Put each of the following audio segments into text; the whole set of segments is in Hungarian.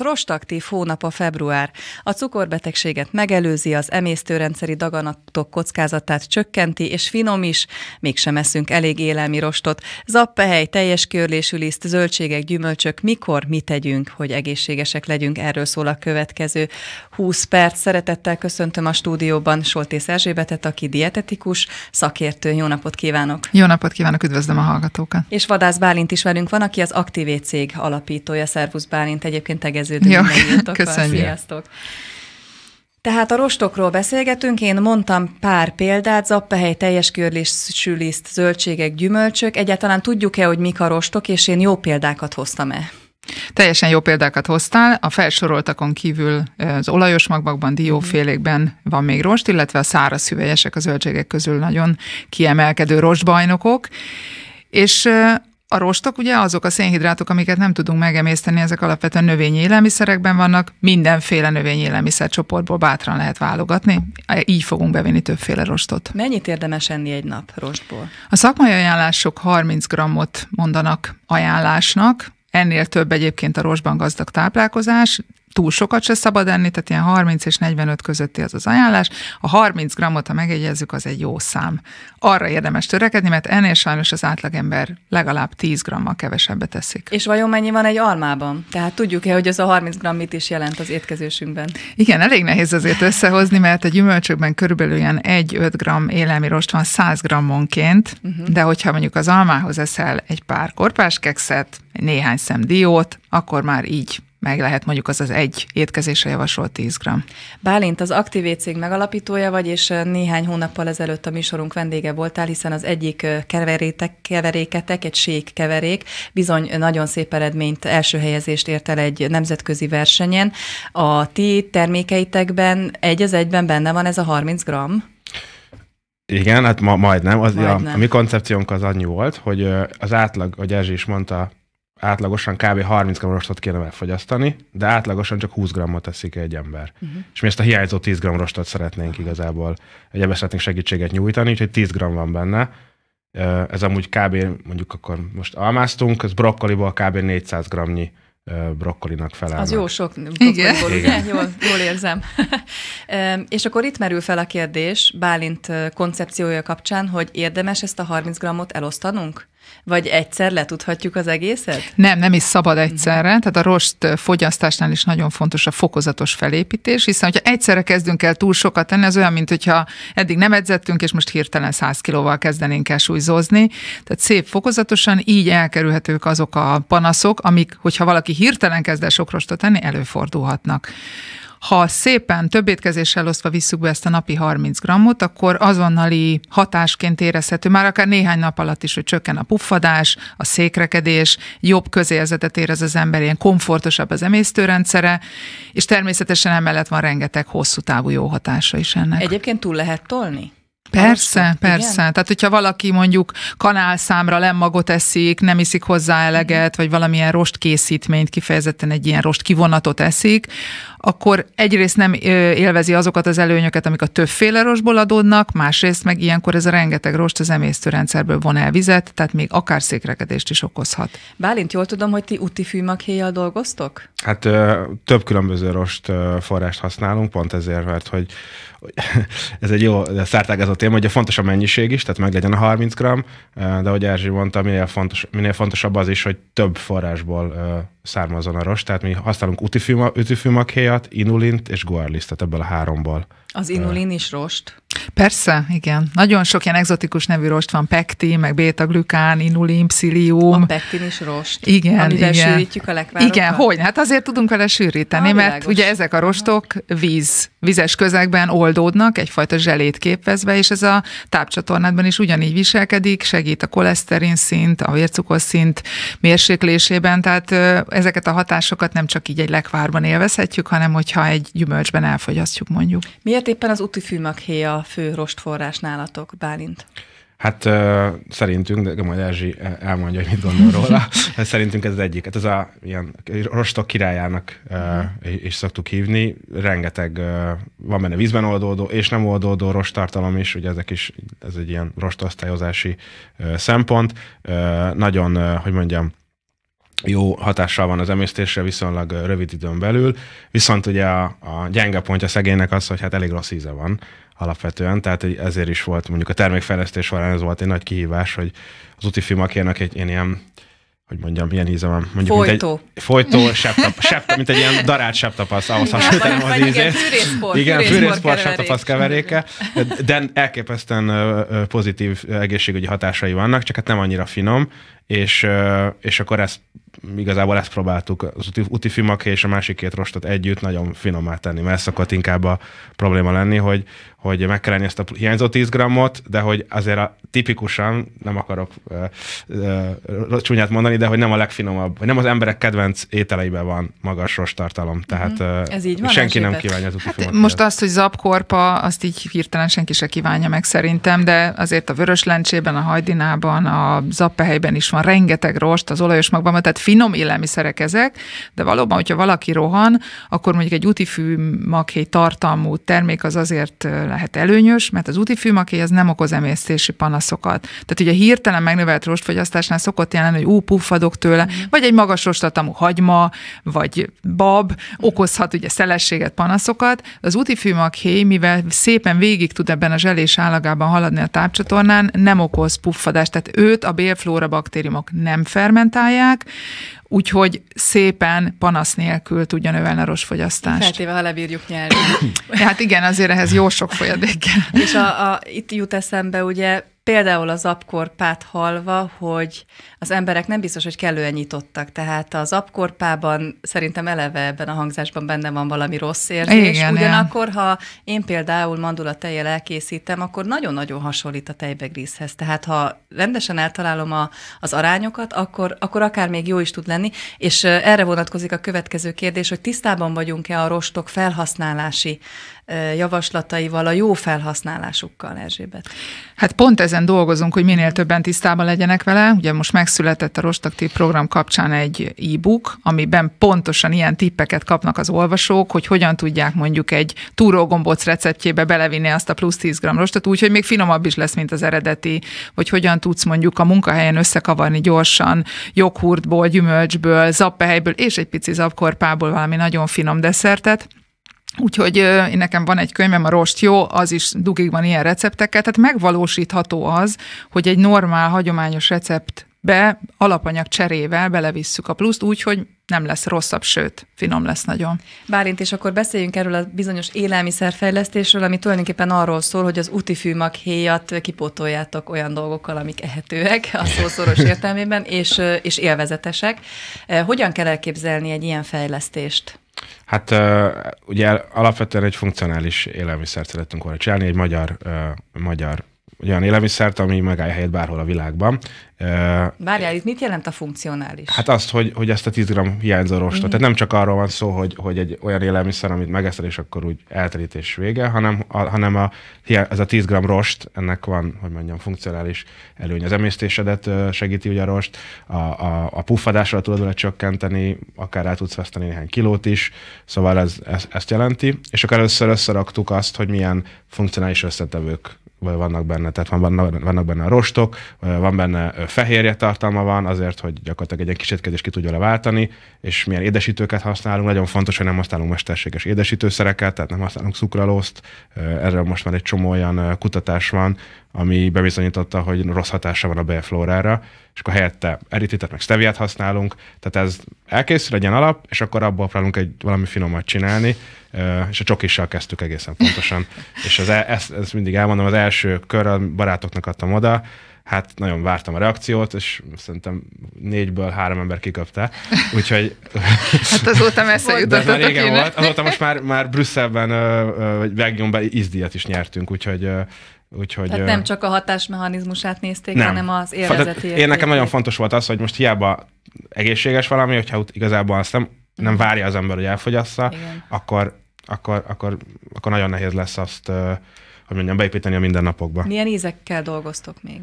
Prostaktív hónap a február. A cukorbetegséget megelőzi, az emésztőrendszeri daganatok kockázatát csökkenti, és finom is, mégsem eszünk elég élelmi rostot. Zappehely, teljes körlésű liszt, zöldségek, gyümölcsök, mikor mit tegyünk, hogy egészségesek legyünk, erről szól a következő 20 perc. Szeretettel köszöntöm a stúdióban Soltész Erzsébetet, aki dietetikus, szakértő. Jó napot kívánok! Jó napot kívánok, üdvözlöm a hallgatókat! És Vadász Bálint is velünk van, aki az Aktivé cég alapítója. Szervusz Bálint, egyébként tegez következő Jó, köszönjük. Sziasztok! Tehát a rostokról beszélgetünk, én mondtam pár példát, zappehely, teljes körlésű liszt, zöldségek, gyümölcsök. Egyáltalán tudjuk-e, hogy mik a rostok, és én jó példákat hoztam-e? Teljesen jó példákat hoztál, a felsoroltakon kívül az olajos magvakban, diófélékben van még rost, illetve a száraz hüvelyesek a zöldségek közül nagyon kiemelkedő rostbajnokok, és a rostok ugye azok a szénhidrátok, amiket nem tudunk megemészteni, ezek alapvetően növényi élelmiszerekben vannak, mindenféle növényi élelmiszer csoportból bátran lehet válogatni, így fogunk bevinni többféle rostot. Mennyit érdemes enni egy nap rostból? A szakmai ajánlások 30 grammot mondanak ajánlásnak, Ennél több egyébként a rostban gazdag táplálkozás, túl sokat se szabad enni, tehát ilyen 30 és 45 közötti az az ajánlás. A 30 grammot, ha megegyezzük, az egy jó szám. Arra érdemes törekedni, mert ennél sajnos az átlagember legalább 10 grammal kevesebbet teszik. És vajon mennyi van egy almában? Tehát tudjuk-e, hogy az a 30 gramm mit is jelent az étkezésünkben? Igen, elég nehéz azért összehozni, mert a gyümölcsökben körülbelül ilyen 1-5 gramm rost van 100 grammonként, uh-huh. de hogyha mondjuk az almához eszel egy pár korpás kekszet, néhány szem diót, akkor már így meg lehet mondjuk az az egy étkezésre javasolt 10 g. Bálint az aktív cég megalapítója vagy, és néhány hónappal ezelőtt a műsorunk vendége voltál, hiszen az egyik keverétek, keveréketek, egy sék keverék, bizony nagyon szép eredményt, első helyezést ért el egy nemzetközi versenyen. A ti termékeitekben egy az egyben benne van ez a 30 g? Igen, hát ma, majdnem. Az, majdnem. A, a mi koncepciónk az annyi volt, hogy az átlag, hogy Erzsi is mondta, átlagosan kb. 30 g rostot kéne elfogyasztani, de átlagosan csak 20 g-ot teszik egy ember. Uh-huh. És mi ezt a hiányzó 10 g rostot szeretnénk igazából, egy ebbe szeretnénk segítséget nyújtani, úgyhogy 10 g van benne. Ez amúgy kb. mondjuk akkor most almáztunk, ez brokkoliból kb. 400 g-nyi brokkolinak felel. Az jó sok Igen. Igen. Jól, jól érzem. és akkor itt merül fel a kérdés Bálint koncepciója kapcsán, hogy érdemes ezt a 30 g-ot elosztanunk? Vagy egyszer letudhatjuk az egészet? Nem, nem is szabad egyszerre. Tehát a rost fogyasztásnál is nagyon fontos a fokozatos felépítés, hiszen hogyha egyszerre kezdünk el túl sokat tenni, az olyan, mint hogyha eddig nem edzettünk, és most hirtelen 100 kilóval kezdenénk el súlyzózni. Tehát szép fokozatosan így elkerülhetők azok a panaszok, amik, hogyha valaki hirtelen kezd el sok rostot tenni, előfordulhatnak. Ha szépen több étkezéssel osztva visszük be ezt a napi 30 grammot, akkor azonnali hatásként érezhető, már akár néhány nap alatt is, hogy csökken a puffadás, a székrekedés, jobb közérzetet érez az ember, ilyen komfortosabb az emésztőrendszere, és természetesen emellett van rengeteg hosszú távú jó hatása is ennek. Egyébként túl lehet tolni? Persze, Most, persze. Igen? Tehát, hogyha valaki mondjuk kanálszámra lemmagot eszik, nem iszik hozzá eleget, vagy valamilyen rost készítményt, kifejezetten egy ilyen rost kivonatot eszik, akkor egyrészt nem élvezi azokat az előnyöket, amik a többféle rostból adódnak, másrészt meg ilyenkor ez a rengeteg rost az emésztőrendszerből von el vizet, tehát még akár székrekedést is okozhat. Bálint, jól tudom, hogy ti úti fűmaghéjjal dolgoztok? Hát több különböző rost forrást használunk, pont ezért, mert hogy ez egy jó szártágazott téma, ugye fontos a mennyiség is, tehát meg legyen a 30 gram, eh, de ahogy Erzsi mondta, minél, fontos, minél fontosabb az is, hogy több forrásból eh, származon a rost, tehát mi használunk utifilma, ütifilmakhéjat, inulint és guarlisztet ebből a háromból. Az inulin is rost? Persze, igen. Nagyon sok ilyen exotikus nevű rost van, pektin, meg beta-glükán, inulin, pszilium. A pektin is rost. Igen, Amivel igen. sűrítjük a lekvárokat? Igen, hogy? Hát azért tudunk vele sűríteni, a, mert világos. ugye ezek a rostok víz, vizes közegben oldódnak, egyfajta zselét képezve, és ez a tápcsatornádban is ugyanígy viselkedik, segít a koleszterin szint, a vércukorszint mérséklésében, tehát ezeket a hatásokat nem csak így egy lekvárban élvezhetjük, hanem hogyha egy gyümölcsben elfogyasztjuk mondjuk. Miért éppen az utifűmakhéj a fő rostforrás nálatok, Bálint? Hát uh, szerintünk, de majd Erzsi elmondja, hogy mit gondol róla, hát szerintünk ez az egyik. Hát ez a ilyen rostok királyának uh, is szoktuk hívni. Rengeteg uh, van benne vízben oldódó és nem oldódó rostartalom is, ugye ezek is, ez egy ilyen rostosztályozási uh, szempont. Uh, nagyon, uh, hogy mondjam, jó hatással van az emésztésre viszonylag rövid időn belül, viszont ugye a, a gyenge pontja szegénynek az, hogy hát elég rossz íze van alapvetően, tehát ezért is volt mondjuk a termékfejlesztés során ez volt egy nagy kihívás, hogy az utifimakénak egy én ilyen hogy mondjam, milyen íze van. Mondjuk, folytó. Mint egy, folytó, septap, septap, mint egy ilyen darált septapasz, ahhoz hasonlítanám az ízét. Igen, fűrészpor, igen, fűrészpor septapasz keveréke, de elképesztően pozitív egészségügyi hatásai vannak, csak hát nem annyira finom, és, és akkor ezt igazából ezt próbáltuk az uti, utifimaké és a másik két rostot együtt nagyon finomá tenni, mert ez szokott inkább a probléma lenni, hogy, hogy meg kell lenni ezt a hiányzó 10 grammot, de hogy azért a, tipikusan, nem akarok ö, ö, csúnyát mondani, de hogy nem a legfinomabb, vagy nem az emberek kedvenc ételeiben van magas rost tartalom, tehát mm-hmm. ez így van, senki nem évet. kívánja az hát Most azt, hogy zapkorpa, azt így hirtelen senki se kívánja meg szerintem, de azért a vörös lencsében, a hajdinában, a zappehelyben is van van rengeteg rost az olajos magban, tehát finom élelmiszerek ezek, de valóban, hogyha valaki rohan, akkor mondjuk egy útifű makély tartalmú termék az azért lehet előnyös, mert az útifű makély az nem okoz emésztési panaszokat. Tehát ugye hirtelen megnövelt rostfogyasztásnál szokott jelenni, hogy ú, puffadok tőle, mm. vagy egy magas rostatamú hagyma, vagy bab okozhat ugye szelességet, panaszokat. Az útifűmakhéj, mivel szépen végig tud ebben a zselés állagában haladni a tápcsatornán, nem okoz puffadást, tehát őt a bélflóra baktéria baktériumok nem fermentálják, úgyhogy szépen panasz nélkül tudja növelni a fogyasztást. Feltéve, ha lebírjuk nyelni. hát igen, azért ehhez jó sok folyadék kell. És a, a, itt jut eszembe ugye például az apkorpát halva, hogy az emberek nem biztos, hogy kellően nyitottak. Tehát az apkorpában szerintem eleve ebben a hangzásban benne van valami rossz érzés. Igen, Ugyanakkor, ha én például mandula tejjel elkészítem, akkor nagyon-nagyon hasonlít a tejbegrízhez. Tehát ha rendesen eltalálom a, az arányokat, akkor, akkor akár még jó is tud lenni. És erre vonatkozik a következő kérdés, hogy tisztában vagyunk-e a rostok felhasználási javaslataival, a jó felhasználásukkal, Erzsébet? Hát pont ezen ezen dolgozunk, hogy minél többen tisztában legyenek vele. Ugye most megszületett a Rostaktív program kapcsán egy e-book, amiben pontosan ilyen tippeket kapnak az olvasók, hogy hogyan tudják mondjuk egy túrógombóc receptjébe belevinni azt a plusz 10 g rostot, úgyhogy még finomabb is lesz, mint az eredeti, vagy hogyan tudsz mondjuk a munkahelyen összekavarni gyorsan joghurtból, gyümölcsből, zappehelyből és egy pici zapkorpából valami nagyon finom desszertet. Úgyhogy én nekem van egy könyvem, a Rost jó, az is dugig van ilyen recepteket, tehát megvalósítható az, hogy egy normál, hagyományos recept be alapanyag cserével belevisszük a pluszt úgyhogy nem lesz rosszabb, sőt, finom lesz nagyon. Bálint, és akkor beszéljünk erről a bizonyos élelmiszerfejlesztésről, ami tulajdonképpen arról szól, hogy az utifűmak héjat kipótoljátok olyan dolgokkal, amik ehetőek a szószoros értelmében, és, és élvezetesek. Hogyan kell elképzelni egy ilyen fejlesztést? Hát ugye alapvetően egy funkcionális élelmiszert szerettünk volna csinálni, egy magyar, magyar olyan élelmiszert, ami megállja helyet bárhol a világban. Várjál, itt mit jelent a funkcionális? Hát azt, hogy, hogy ezt a 10 g hiányzó rostot. Mm-hmm. Tehát nem csak arról van szó, hogy, hogy egy olyan élelmiszer, amit megeszel, és akkor úgy elterítés vége, hanem, a, hanem a, ez a 10 g rost, ennek van, hogy mondjam, funkcionális előny. Az emésztésedet segíti ugye a rost, a, a, a puffadásra tudod vele csökkenteni, akár el tudsz veszteni néhány kilót is, szóval ez, ez ezt jelenti. És akkor először összeraktuk azt, hogy milyen funkcionális összetevők vannak benne, tehát van, vannak benne a rostok, van benne fehérje tartalma van, azért, hogy gyakorlatilag egy ilyen étkezés ki tudja leváltani, és milyen édesítőket használunk. Nagyon fontos, hogy nem használunk mesterséges édesítőszereket, tehát nem használunk szukralózt. Erről most már egy csomó olyan kutatás van, ami bebizonyította, hogy rossz hatása van a beflórára, és akkor helyette eritritát, meg steviát használunk, tehát ez elkészül legyen ilyen alap, és akkor abból próbálunk egy valami finomat csinálni, és a csokissal kezdtük egészen pontosan. és az, e- ezt, ezt mindig elmondom, az első körrel barátoknak adtam oda, hát nagyon vártam a reakciót, és szerintem négyből három ember kikapta. Úgyhogy... hát azóta messze jutott De régen kéne. volt. Azóta most már, már Brüsszelben, vagy Belgiumban ízdíjat is nyertünk, úgyhogy Úgyhogy, Tehát nem csak a hatásmechanizmusát nézték, nem. hanem az érzetét. Én nekem nagyon fontos volt az, hogy most hiába egészséges valami, hogyha igazából azt nem, nem mhm. várja az ember, hogy elfogyassza, akkor, akkor, akkor, akkor nagyon nehéz lesz azt, hogy mondjam, beépíteni a mindennapokba. Milyen ízekkel dolgoztok még?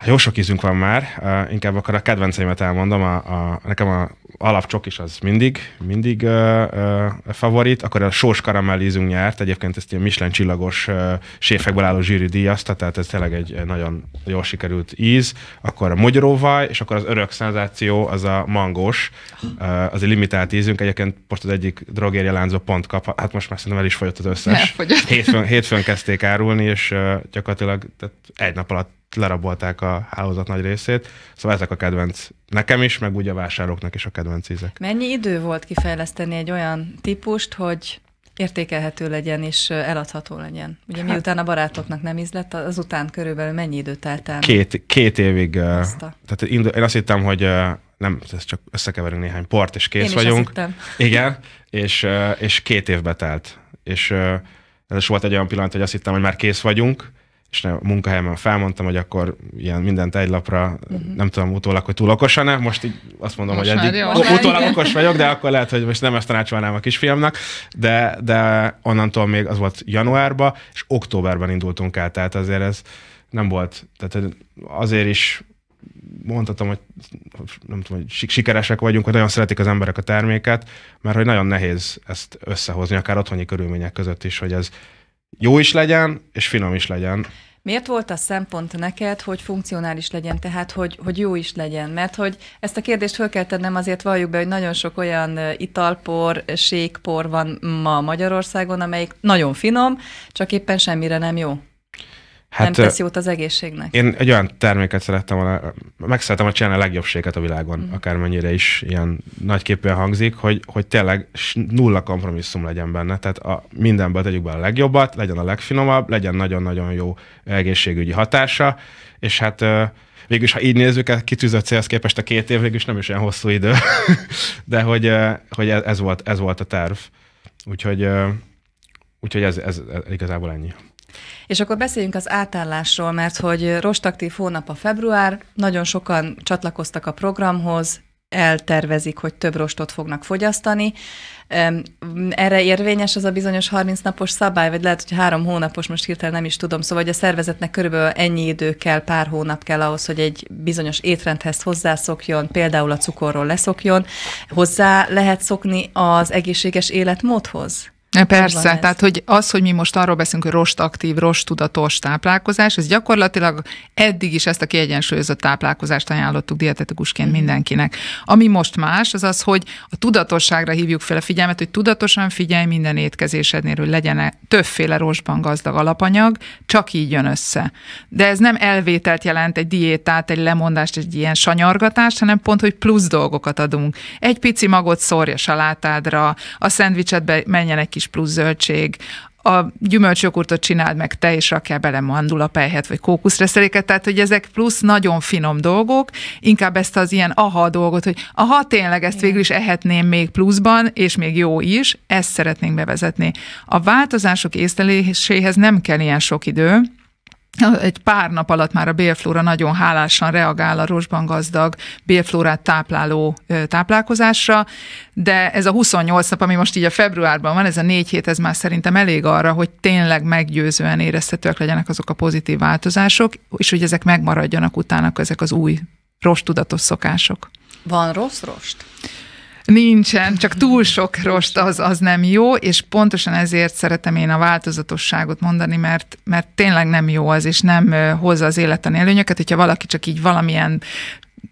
Hát jó sok ízünk van már, uh, inkább akkor a kedvenceimet elmondom, a, a, nekem a alapcsok is az mindig, mindig uh, uh, favorit, akkor a sós karamell ízünk nyert, egyébként ezt ilyen Michelin csillagos uh, séfekből álló zsűri díjazta, tehát ez tényleg egy nagyon jól sikerült íz, akkor a mogyoróvaj, és akkor az örök szenzáció, az a mangos, uh, az egy limitált ízünk, egyébként most az egyik drogérje láncba pont kap, hát most már szerintem el is fogyott az összes. Hétfőn, hétfőn kezdték árulni, és uh, gyakorlatilag tehát egy nap alatt lerabolták a hálózat nagy részét. Szóval ezek a kedvenc nekem is, meg úgy a vásárlóknak is a kedvenc ízek. Mennyi idő volt kifejleszteni egy olyan típust, hogy értékelhető legyen és eladható legyen. Ugye hát, miután a barátoknak nem lett, azután körülbelül mennyi időt el? Két, két évig. a... Tehát én azt hittem, hogy nem, ez csak összekeverünk néhány port, és kész én is vagyunk. Igen, és, és két évbe telt. És ez volt egy olyan pillanat, hogy azt hittem, hogy már kész vagyunk, és a munkahelyemen felmondtam, hogy akkor ilyen mindent egy lapra, uh-huh. nem tudom utólag, hogy túl okosan-e, most így azt mondom, most hogy eddig o- utólag okos vagyok, de akkor lehet, hogy most nem ezt tanácsolnám a kisfiamnak, de, de onnantól még az volt januárban, és októberben indultunk el, tehát azért ez nem volt, tehát azért is mondhatom, hogy nem tudom, hogy sikeresek vagyunk, hogy nagyon szeretik az emberek a terméket, mert hogy nagyon nehéz ezt összehozni, akár otthoni körülmények között is, hogy ez jó is legyen, és finom is legyen. Miért volt a szempont neked, hogy funkcionális legyen, tehát hogy, hogy jó is legyen? Mert hogy ezt a kérdést föl kell tennem, azért valljuk be, hogy nagyon sok olyan italpor, sékpor van ma Magyarországon, amelyik nagyon finom, csak éppen semmire nem jó. Hát, nem tesz jót az egészségnek. Én egy olyan terméket szerettem volna, meg szerettem a csinálni a séket a világon, mm. akármennyire is ilyen nagyképűen hangzik, hogy, hogy tényleg nulla kompromisszum legyen benne. Tehát a, mindenből tegyük be a legjobbat, legyen a legfinomabb, legyen nagyon-nagyon jó egészségügyi hatása, és hát végülis, ha így nézzük, a hát kitűzött célhoz képest a két év végülis nem is olyan hosszú idő, de hogy, hogy ez, volt, ez volt a terv. Úgyhogy, úgyhogy ez, ez, ez igazából ennyi. És akkor beszéljünk az átállásról, mert hogy rostaktív hónap a február, nagyon sokan csatlakoztak a programhoz, eltervezik, hogy több rostot fognak fogyasztani. Erre érvényes az a bizonyos 30 napos szabály, vagy lehet, hogy három hónapos, most hirtelen nem is tudom, szóval hogy a szervezetnek körülbelül ennyi idő kell, pár hónap kell ahhoz, hogy egy bizonyos étrendhez hozzászokjon, például a cukorról leszokjon. Hozzá lehet szokni az egészséges életmódhoz? Persze, tehát ez? hogy az, hogy mi most arról beszélünk, hogy rostaktív, tudatos táplálkozás, ez gyakorlatilag eddig is ezt a kiegyensúlyozott táplálkozást ajánlottuk dietetikusként mm. mindenkinek. Ami most más, az az, hogy a tudatosságra hívjuk fel a figyelmet, hogy tudatosan figyelj minden étkezésednél, hogy legyen többféle rostban gazdag alapanyag, csak így jön össze. De ez nem elvételt jelent egy diétát, egy lemondást, egy ilyen sanyargatást, hanem pont, hogy plusz dolgokat adunk. Egy pici magot szórja salátádra, a szendvicsetbe menjen egy kis kis plusz zöldség, a gyümölcsjogurtot csináld meg te, és rakjál bele mandulapelyhet, vagy kókuszreszeléket, tehát hogy ezek plusz nagyon finom dolgok, inkább ezt az ilyen aha dolgot, hogy aha, tényleg ezt végül is ehetném még pluszban, és még jó is, ezt szeretnénk bevezetni. A változások észleléséhez nem kell ilyen sok idő, egy pár nap alatt már a bélflóra nagyon hálásan reagál a rosban gazdag bélflórát tápláló táplálkozásra, de ez a 28 nap, ami most így a februárban van, ez a négy hét, ez már szerintem elég arra, hogy tényleg meggyőzően érezhetőek legyenek azok a pozitív változások, és hogy ezek megmaradjanak utána ezek az új rossz tudatos szokások. Van rossz rost? Nincsen, csak túl sok rost az, az nem jó, és pontosan ezért szeretem én a változatosságot mondani, mert, mert tényleg nem jó az, és nem hozza az életen előnyöket, hogyha valaki csak így valamilyen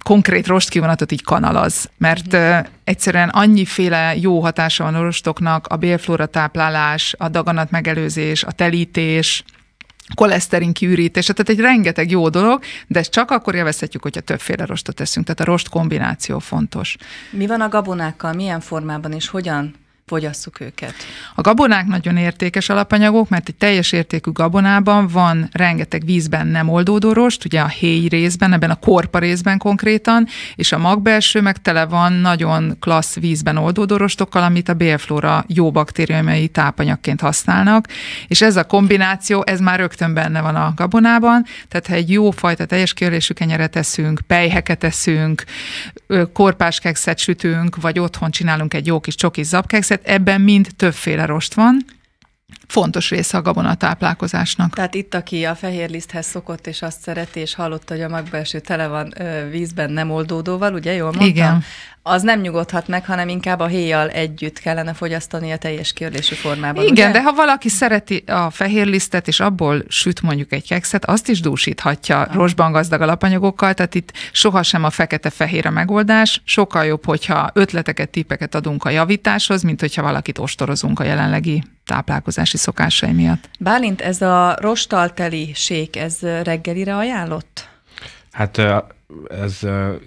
konkrét rost kivonatot így kanalaz, mert uh, egyszerűen annyiféle jó hatása van a rostoknak, a bélflóra táplálás, a daganat megelőzés, a telítés, koleszterin kiürítése, tehát egy rengeteg jó dolog, de ezt csak akkor élvezhetjük, hogyha többféle rostot teszünk, tehát a rost kombináció fontos. Mi van a gabonákkal, milyen formában és hogyan fogyasszuk őket. A gabonák nagyon értékes alapanyagok, mert egy teljes értékű gabonában van rengeteg vízben nem oldódó rost, ugye a héj részben, ebben a korpa részben konkrétan, és a magbelső meg tele van nagyon klassz vízben oldódó rostokkal, amit a bélflóra jó baktériumai tápanyagként használnak, és ez a kombináció, ez már rögtön benne van a gabonában, tehát ha egy jó fajta teljes kiörésű kenyeret teszünk, pejheket teszünk, kekszet sütünk, vagy otthon csinálunk egy jó kis csokis zapkekszet, ebben mind többféle rost van, fontos része a táplálkozásnak. Tehát itt, aki a fehér liszthez szokott, és azt szereti, és hallotta, hogy a magbelső tele van vízben nem oldódóval, ugye jól mondtam? Igen az nem nyugodhat meg, hanem inkább a héjjal együtt kellene fogyasztani a teljes kiörlésű formában. Igen, ugye? de ha valaki szereti a fehér lisztet, és abból süt mondjuk egy kekszet, azt is dúsíthatja ah. rosban gazdag alapanyagokkal, tehát itt sohasem a fekete-fehér a megoldás, sokkal jobb, hogyha ötleteket, tippeket adunk a javításhoz, mint hogyha valakit ostorozunk a jelenlegi táplálkozási szokásai miatt. Bálint, ez a rostalteli sék, ez reggelire ajánlott? Hát ez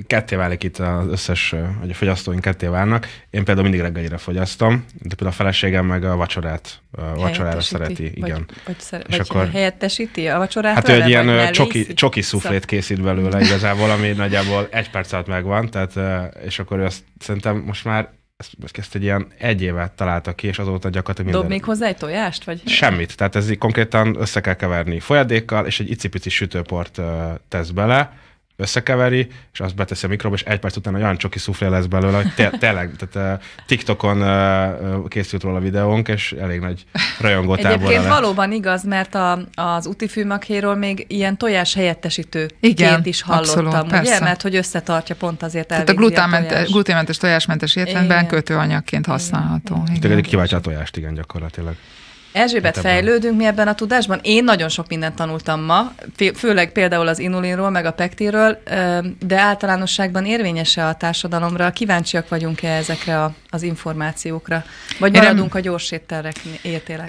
ketté válik itt az összes, hogy a fogyasztóink ketté válnak. Én például mindig reggelire fogyasztom, de például a feleségem meg a vacsorát, a vacsorára szereti, vagy, igen. Vagy, szere, és vagy akkor, helyettesíti a vacsorát? Hát ő egy ilyen csoki, csoki szóval- szuflét készít belőle igazából, ami nagyjából egy perc alatt megvan, tehát, és akkor ő azt szerintem most már ezt, ezt egy ilyen egy évet találta ki, és azóta gyakorlatilag minden... Dob még hozzá egy tojást? Vagy? Semmit. Tehát ez így konkrétan össze kell keverni folyadékkal, és egy icipici sütőport tesz bele, összekeveri, és azt beteszi a mikroba, és egy perc után olyan csoki szuflé lesz belőle, hogy te, tényleg, tehát eh, TikTokon eh, eh, készült róla videónk, és elég nagy rajongó Egyébként lett. valóban igaz, mert a, az útifűmakéról még ilyen tojás helyettesítőként Igen, is hallottam, abszolút, ugye? Mert hogy összetartja pont azért Tehát a glutánmentes, a gluténmentes, tojásmentes étrendben kötőanyagként használható. Igen. Igen. Kiváltja a tojást, igen, gyakorlatilag. Erzsébet, hát fejlődünk mi ebben a tudásban. Én nagyon sok mindent tanultam ma, főleg például az inulinról, meg a pektiről, de általánosságban érvényese a társadalomra. Kíváncsiak vagyunk-e ezekre a, az információkra? Vagy maradunk a gyors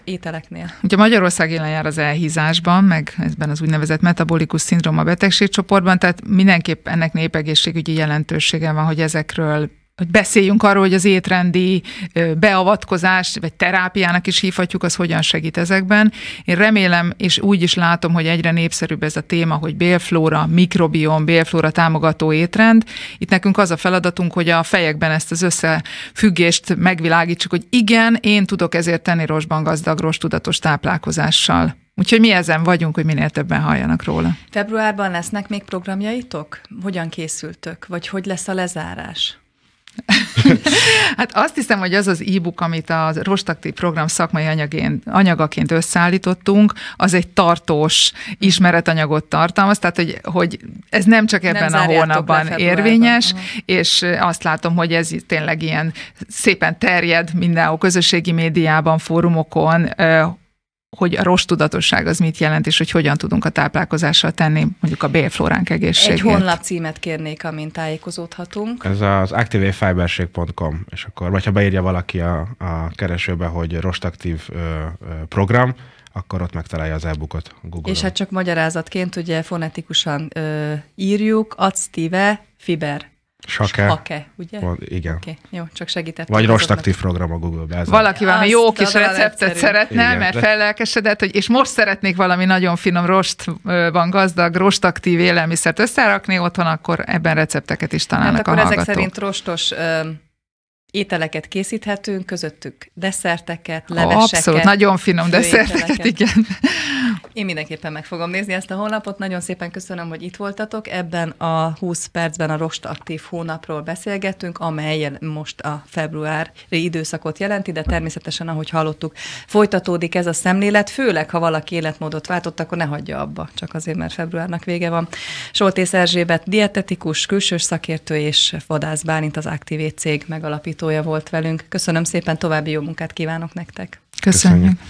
ételeknél? Ugye Magyarország élen jár az elhízásban, meg ezben az úgynevezett metabolikus szindróma betegségcsoportban, tehát mindenképp ennek népegészségügyi jelentősége van, hogy ezekről hogy beszéljünk arról, hogy az étrendi beavatkozás, vagy terápiának is hívhatjuk, az hogyan segít ezekben. Én remélem, és úgy is látom, hogy egyre népszerűbb ez a téma, hogy bélflóra, mikrobiom, bélflóra támogató étrend. Itt nekünk az a feladatunk, hogy a fejekben ezt az összefüggést megvilágítsuk, hogy igen, én tudok ezért tenni rosban gazdag, rossz tudatos táplálkozással. Úgyhogy mi ezen vagyunk, hogy minél többen halljanak róla. Februárban lesznek még programjaitok? Hogyan készültök? Vagy hogy lesz a lezárás? hát azt hiszem, hogy az az e-book, amit a rostakti Program szakmai anyagén, anyagaként összeállítottunk, az egy tartós ismeretanyagot tartalmaz, tehát hogy, hogy ez nem csak ebben nem a hónapban érvényes, uh-huh. és azt látom, hogy ez tényleg ilyen szépen terjed mindenhol, közösségi médiában, fórumokon, hogy a tudatosság az mit jelent, és hogy hogyan tudunk a táplálkozással tenni mondjuk a bélflóránk egészségét. Egy honlap címet kérnék, amin tájékozódhatunk. Ez az activefiberség.com, és akkor, vagy ha beírja valaki a, a keresőbe, hogy rostaktív ö, ö, program, akkor ott megtalálja az e-bookot Google-on. És hát csak magyarázatként ugye fonetikusan ö, írjuk, active fiber Sake. Sake, ugye? Van, igen. Okay. Jó, csak segített. Vagy rostaktív program a Google-be. Valaki valami jó kis receptet egyszerű. szeretne, igen, mert de... fellelkesedett, hogy és most szeretnék valami nagyon finom rostban gazdag, rostaktív élelmiszert összerakni otthon, akkor ebben recepteket is találnak hát akkor a akkor ezek szerint rostos ö, ételeket készíthetünk, közöttük desszerteket, leveseket. Abszolút, nagyon finom desszerteket, igen. Én mindenképpen meg fogom nézni ezt a honlapot. Nagyon szépen köszönöm, hogy itt voltatok. Ebben a 20 percben a Rost Aktív hónapról beszélgettünk, amely most a februári időszakot jelenti, de természetesen, ahogy hallottuk, folytatódik ez a szemlélet, főleg, ha valaki életmódot váltott, akkor ne hagyja abba, csak azért, mert februárnak vége van. Soltész Erzsébet dietetikus, külsős szakértő és vadász Bálint az Aktivét cég megalapítója volt velünk. Köszönöm szépen, további jó munkát kívánok nektek! Köszönjük. Köszönjük.